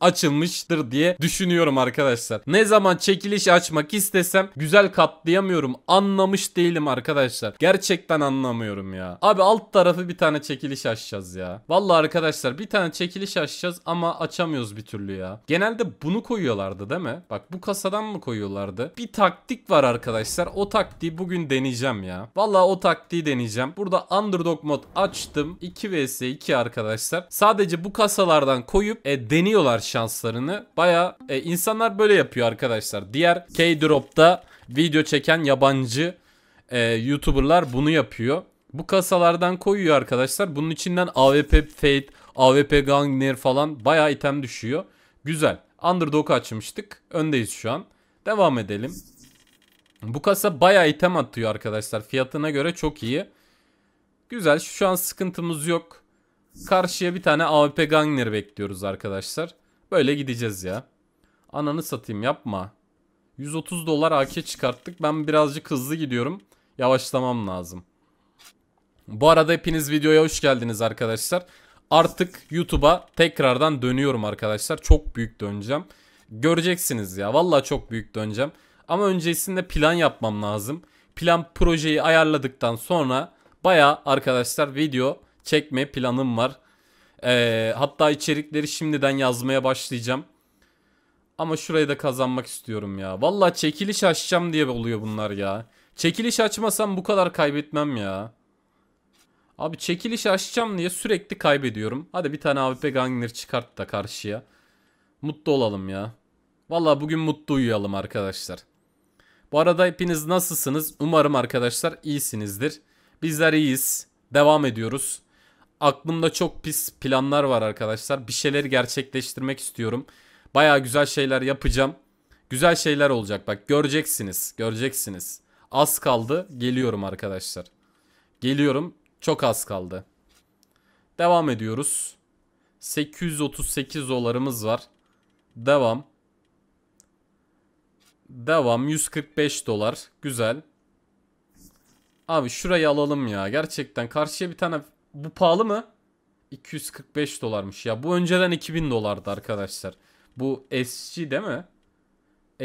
açılmıştır diye düşünüyorum arkadaşlar. Ne zaman çekiliş açmak istesem güzel katlayamıyorum. Anlamış değilim arkadaşlar. Gerçekten anlamıyorum ya. Abi alt tarafı bir tane çekiliş açacağız ya. Valla arkadaşlar bir tane çekiliş açacağız ama açamıyoruz bir türlü ya. Genelde bunu koyuyorlardı değil mi? Bak bu kasadan mı koyuyorlardı? Bir taktik var arkadaşlar. O taktiği bugün deneyeceğim ya. Valla o taktiği deneyeceğim. Burada underdog mod açtım. 2 vs 2 arkadaşlar. Sadece bu kasalardan koyup e, deniyorlar şanslarını. Baya e, insanlar böyle yapıyor arkadaşlar. Diğer K-Drop'ta video çeken yabancı e, YouTuber'lar bunu yapıyor. Bu kasalardan koyuyor arkadaşlar. Bunun içinden AWP fade AWP Gangner falan baya item düşüyor. Güzel. Underdog'u açmıştık. Öndeyiz şu an. Devam edelim. Bu kasa baya item atıyor arkadaşlar. Fiyatına göre çok iyi. Güzel. Şu an sıkıntımız yok. Karşıya bir tane AWP Gangner bekliyoruz arkadaşlar. Böyle gideceğiz ya. Ananı satayım yapma. 130 dolar AK çıkarttık. Ben birazcık hızlı gidiyorum. Yavaşlamam lazım. Bu arada hepiniz videoya hoş geldiniz arkadaşlar. Artık YouTube'a tekrardan dönüyorum arkadaşlar. Çok büyük döneceğim. Göreceksiniz ya. Vallahi çok büyük döneceğim. Ama öncesinde plan yapmam lazım. Plan projeyi ayarladıktan sonra baya arkadaşlar video çekme planım var. Ee, hatta içerikleri şimdiden yazmaya başlayacağım. Ama şurayı da kazanmak istiyorum ya. Valla çekiliş açacağım diye oluyor bunlar ya. Çekiliş açmasam bu kadar kaybetmem ya. Abi çekiliş açacağım diye sürekli kaybediyorum. Hadi bir tane AWP Gangner çıkart da karşıya. Mutlu olalım ya. Valla bugün mutlu uyuyalım arkadaşlar. Bu arada hepiniz nasılsınız? Umarım arkadaşlar iyisinizdir. Bizler iyiyiz. Devam ediyoruz aklımda çok pis planlar var arkadaşlar. Bir şeyleri gerçekleştirmek istiyorum. Baya güzel şeyler yapacağım. Güzel şeyler olacak bak göreceksiniz göreceksiniz. Az kaldı geliyorum arkadaşlar. Geliyorum çok az kaldı. Devam ediyoruz. 838 dolarımız var. Devam. Devam 145 dolar. Güzel. Abi şurayı alalım ya. Gerçekten karşıya bir tane bu pahalı mı? 245 dolarmış ya. Bu önceden 2000 dolardı arkadaşlar. Bu SC değil mi?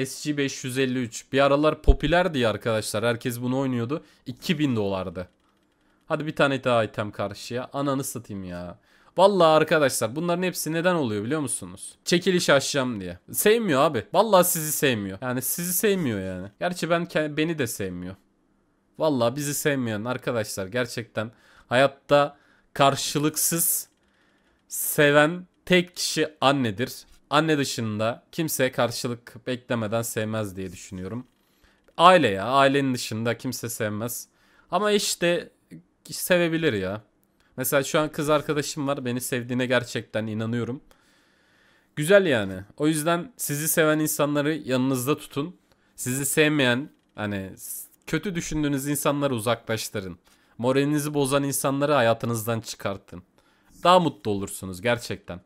SC 553. Bir aralar popülerdi ya arkadaşlar. Herkes bunu oynuyordu. 2000 dolardı. Hadi bir tane daha item karşıya. Ananı satayım ya. Valla arkadaşlar bunların hepsi neden oluyor biliyor musunuz? Çekiliş açacağım diye. Sevmiyor abi. Valla sizi sevmiyor. Yani sizi sevmiyor yani. Gerçi ben beni de sevmiyor. Valla bizi sevmeyen arkadaşlar gerçekten hayatta karşılıksız seven tek kişi annedir. Anne dışında kimse karşılık beklemeden sevmez diye düşünüyorum. Aile ya ailenin dışında kimse sevmez. Ama işte sevebilir ya. Mesela şu an kız arkadaşım var beni sevdiğine gerçekten inanıyorum. Güzel yani. O yüzden sizi seven insanları yanınızda tutun. Sizi sevmeyen hani Kötü düşündüğünüz insanları uzaklaştırın. Moralinizi bozan insanları hayatınızdan çıkartın. Daha mutlu olursunuz gerçekten.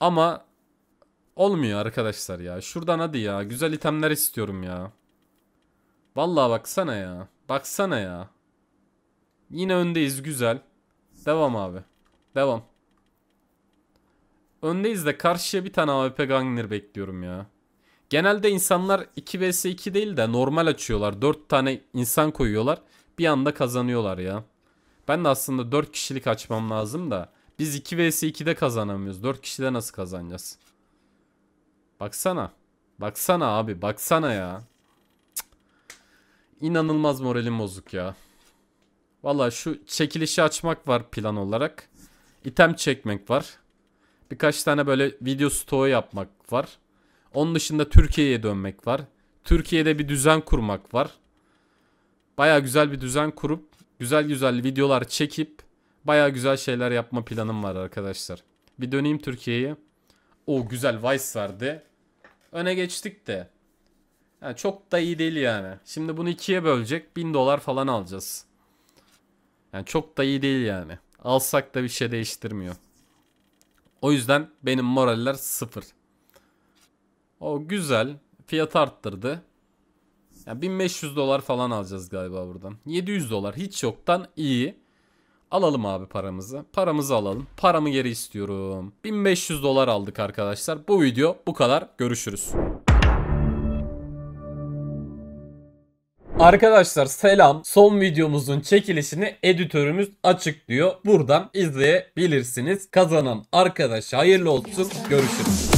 Ama olmuyor arkadaşlar ya. Şuradan hadi ya. Güzel itemler istiyorum ya. Vallahi baksana ya. Baksana ya. Yine öndeyiz güzel. Devam abi. Devam. Öndeyiz de karşıya bir tane AWP Gangner bekliyorum ya. Genelde insanlar 2 vs 2 değil de normal açıyorlar. 4 tane insan koyuyorlar. Bir anda kazanıyorlar ya. Ben de aslında 4 kişilik açmam lazım da. Biz 2 vs 2'de kazanamıyoruz. 4 kişide nasıl kazanacağız? Baksana. Baksana abi baksana ya. Cık. İnanılmaz moralim bozuk ya. Valla şu çekilişi açmak var plan olarak. İtem çekmek var. Birkaç tane böyle video stoğu yapmak var. Onun dışında Türkiye'ye dönmek var. Türkiye'de bir düzen kurmak var. Baya güzel bir düzen kurup güzel güzel videolar çekip baya güzel şeyler yapma planım var arkadaşlar. Bir döneyim Türkiye'ye. O güzel Vice vardı. Öne geçtik de. Yani çok da iyi değil yani. Şimdi bunu ikiye bölecek Bin dolar falan alacağız. Yani çok da iyi değil yani. Alsak da bir şey değiştirmiyor. O yüzden benim moraller sıfır. O güzel. Fiyat arttırdı. Yani 1500 dolar falan alacağız galiba buradan. 700 dolar hiç yoktan iyi. Alalım abi paramızı. Paramızı alalım. Paramı geri istiyorum. 1500 dolar aldık arkadaşlar. Bu video bu kadar. Görüşürüz. Arkadaşlar selam. Son videomuzun çekilişini editörümüz açıklıyor. Buradan izleyebilirsiniz. Kazanan arkadaşa hayırlı olsun. Görüşürüz.